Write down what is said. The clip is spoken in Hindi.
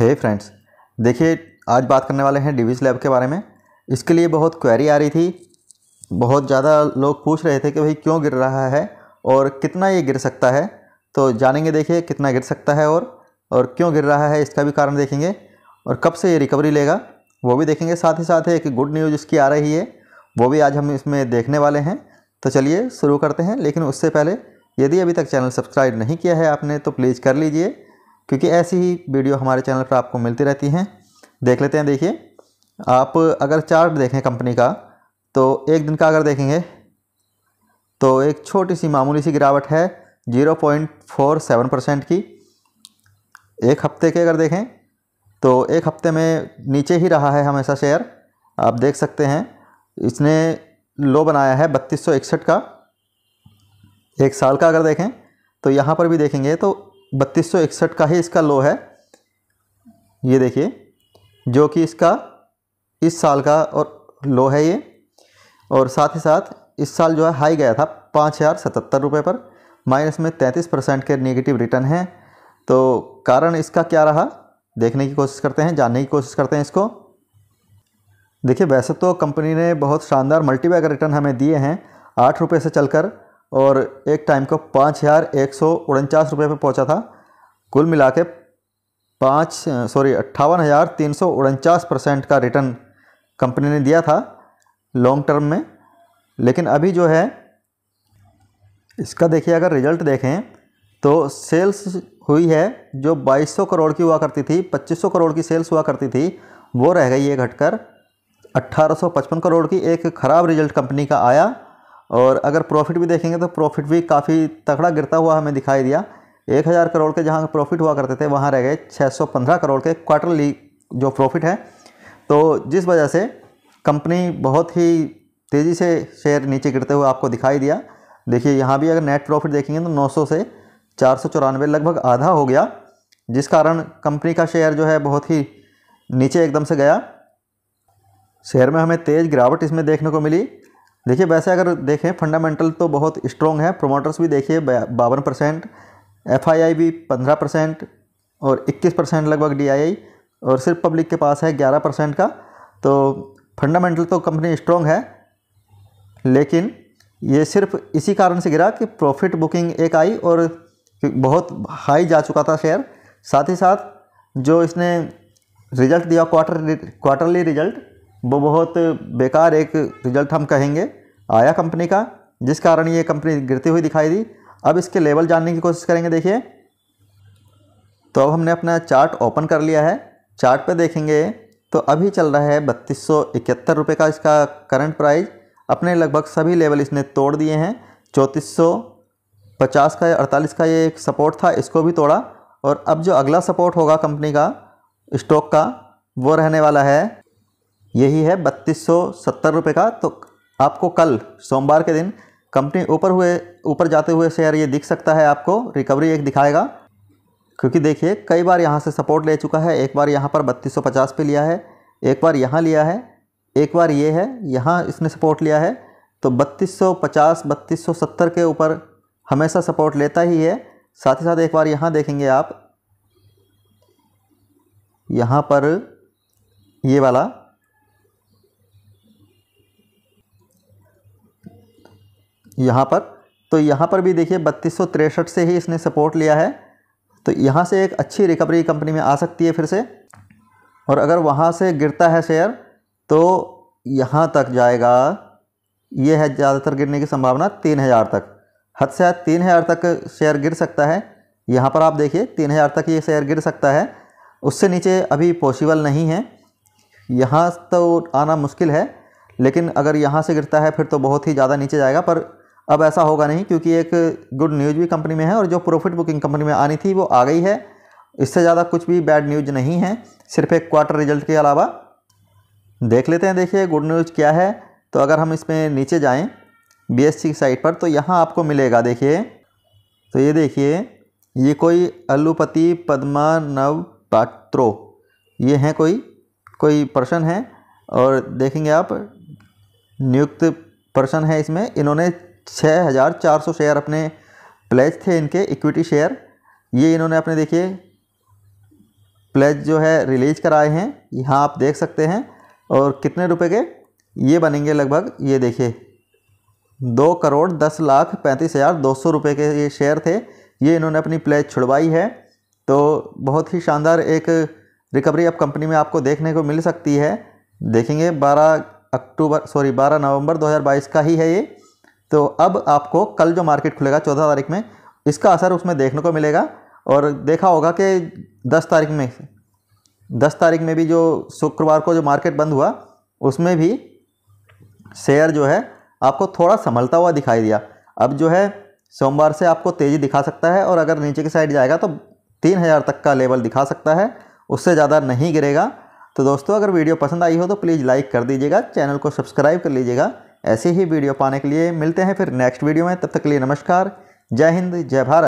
हे फ्रेंड्स देखिए आज बात करने वाले हैं डिवीज लैब के बारे में इसके लिए बहुत क्वेरी आ रही थी बहुत ज़्यादा लोग पूछ रहे थे कि भाई क्यों गिर रहा है और कितना ये गिर सकता है तो जानेंगे देखिए कितना गिर सकता है और और क्यों गिर रहा है इसका भी कारण देखेंगे और कब से ये रिकवरी लेगा वो भी देखेंगे साथ ही साथ एक गुड न्यूज़ इसकी आ रही है वो भी आज हम इसमें देखने वाले हैं तो चलिए शुरू करते हैं लेकिन उससे पहले यदि अभी तक चैनल सब्सक्राइब नहीं किया है आपने तो प्लीज़ कर लीजिए क्योंकि ऐसी ही वीडियो हमारे चैनल पर आपको मिलती रहती हैं देख लेते हैं देखिए आप अगर चार्ट देखें कंपनी का तो एक दिन का अगर देखेंगे तो एक छोटी सी मामूली सी गिरावट है 0.47 परसेंट की एक हफ्ते के अगर देखें तो एक हफ्ते में नीचे ही रहा है हमेशा शेयर आप देख सकते हैं इसने लो बनाया है बत्तीस का एक साल का अगर देखें तो यहाँ पर भी देखेंगे तो बत्तीस का ही इसका लो है ये देखिए जो कि इसका इस साल का और लो है ये और साथ ही साथ इस साल जो है हाई गया था पाँच हज़ार सतहत्तर रुपये पर माइनस में तैंतीस परसेंट के नेगेटिव रिटर्न हैं तो कारण इसका क्या रहा देखने की कोशिश करते हैं जानने की कोशिश करते हैं इसको देखिए वैसे तो कंपनी ने बहुत शानदार मल्टीबैगर रिटर्न हमें दिए हैं आठ रुपये से चलकर और एक टाइम को पाँच हज़ार एक सौ उनचास रुपये पर पहुँचा था कुल मिला के पाँच सॉरी अट्ठावन हज़ार तीन सौ उनचास परसेंट का रिटर्न कंपनी ने दिया था लॉन्ग टर्म में लेकिन अभी जो है इसका देखिए अगर रिजल्ट देखें तो सेल्स हुई है जो 2200 करोड़ की हुआ करती थी 2500 करोड़ की सेल्स हुआ करती थी वो रह गई है घटकर 1855 करोड़ की एक ख़राब रिजल्ट कंपनी का आया और अगर प्रॉफिट भी देखेंगे तो प्रॉफिट भी काफ़ी तगड़ा गिरता हुआ हमें दिखाई दिया एक हज़ार करोड़ के जहाँ प्रॉफिट हुआ करते थे वहाँ रह गए 615 करोड़ के क्वार्टरली जो प्रॉफिट है तो जिस वजह से कंपनी बहुत ही तेज़ी से शेयर नीचे गिरते हुए आपको दिखाई दिया देखिए यहाँ भी अगर नेट प्रॉफिट देखेंगे तो 900 से चार लगभग आधा हो गया जिस कारण कंपनी का शेयर जो है बहुत ही नीचे एकदम से गया शेयर में हमें तेज़ गिरावट इसमें देखने को मिली देखिए वैसे अगर देखें फंडामेंटल तो बहुत स्ट्रॉन्ग है प्रोमोटर्स भी देखिए बावन परसेंट एफ भी पंद्रह परसेंट और इक्कीस परसेंट लगभग डी और सिर्फ पब्लिक के पास है ग्यारह परसेंट का तो फंडामेंटल तो कंपनी स्ट्रॉन्ग है लेकिन ये सिर्फ इसी कारण से गिरा कि प्रॉफिट बुकिंग एक आई और बहुत हाई जा चुका था शेयर साथ ही साथ जो इसने रिजल्ट दिया क्वार्टर क्वार्टरली रिजल्ट वो बहुत बेकार एक रिजल्ट हम कहेंगे आया कंपनी का जिस कारण ये कंपनी गिरती हुई दिखाई दी अब इसके लेवल जानने की कोशिश करेंगे देखिए तो अब हमने अपना चार्ट ओपन कर लिया है चार्ट पे देखेंगे तो अभी चल रहा है बत्तीस सौ इकहत्तर रुपये का इसका करंट प्राइस अपने लगभग सभी लेवल इसने तोड़ दिए हैं चौंतीस सौ पचास का या अड़तालीस का ये एक सपोर्ट था इसको भी तोड़ा और अब जो अगला सपोर्ट होगा कंपनी का स्टॉक का वो रहने वाला है यही है बत्तीस सौ सत्तर रुपये का तो आपको कल सोमवार के दिन कंपनी ऊपर हुए ऊपर जाते हुए शेयर ये दिख सकता है आपको रिकवरी एक दिखाएगा क्योंकि देखिए कई बार यहाँ से सपोर्ट ले चुका है एक बार यहाँ पर बत्तीस सौ पचास पे लिया है एक बार यहाँ लिया है एक बार ये है यहाँ इसने सपोर्ट लिया है तो बत्तीस सौ पचास बत्तीस सौ सत्तर के ऊपर हमेशा सपोर्ट लेता ही है साथ ही साथ एक बार यहाँ देखेंगे आप यहाँ पर ये वाला यहाँ पर तो यहाँ पर भी देखिए बत्तीस से ही इसने सपोर्ट लिया है तो यहाँ से एक अच्छी रिकवरी कंपनी में आ सकती है फिर से और अगर वहाँ से गिरता है शेयर तो यहाँ तक जाएगा ये है ज़्यादातर गिरने की संभावना तीन हज़ार तक हद से हद तीन हज़ार तक शेयर गिर सकता है यहाँ पर आप देखिए तीन हज़ार तक ये शेयर गिर सकता है उससे नीचे अभी पॉसिबल नहीं है यहाँ तो आना मुश्किल है लेकिन अगर यहाँ से गिरता है फिर तो बहुत ही ज़्यादा नीचे जाएगा पर अब ऐसा होगा नहीं क्योंकि एक गुड न्यूज़ भी कंपनी में है और जो प्रॉफिट बुकिंग कंपनी में आनी थी वो आ गई है इससे ज़्यादा कुछ भी बैड न्यूज नहीं है सिर्फ एक क्वार्टर रिजल्ट के अलावा देख लेते हैं देखिए गुड न्यूज क्या है तो अगर हम इसमें नीचे एस सी की साइट पर तो यहाँ आपको मिलेगा देखिए तो ये देखिए ये कोई अल्लुपति पद्मानव पात्रो ये हैं कोई कोई पर्सन है और देखेंगे आप नियुक्त पर्सन है इसमें इन्होंने छः हज़ार चार सौ शेयर अपने प्लेज थे इनके इक्विटी शेयर ये इन्होंने अपने देखिए प्लेज जो है रिलीज कराए हैं यहाँ आप देख सकते हैं और कितने रुपए के ये बनेंगे लगभग ये देखिए दो करोड़ दस लाख पैंतीस हज़ार दो सौ रुपये के ये शेयर थे ये इन्होंने अपनी प्लेज छुड़वाई है तो बहुत ही शानदार एक रिकवरी अब कंपनी में आपको देखने को मिल सकती है देखेंगे बारह अक्टूबर सॉरी बारह नवंबर 2022 का ही है ये तो अब आपको कल जो मार्केट खुलेगा चौदह तारीख में इसका असर उसमें देखने को मिलेगा और देखा होगा कि दस तारीख में दस तारीख में भी जो शुक्रवार को जो मार्केट बंद हुआ उसमें भी शेयर जो है आपको थोड़ा संभलता हुआ दिखाई दिया अब जो है सोमवार से आपको तेज़ी दिखा सकता है और अगर नीचे की साइड जाएगा तो तीन हज़ार तक का लेवल दिखा सकता है उससे ज़्यादा नहीं गिरेगा तो दोस्तों अगर वीडियो पसंद आई हो तो प्लीज़ लाइक कर दीजिएगा चैनल को सब्सक्राइब कर लीजिएगा ऐसी ही वीडियो पाने के लिए मिलते हैं फिर नेक्स्ट वीडियो में तब तक के लिए नमस्कार जय हिंद जय भारत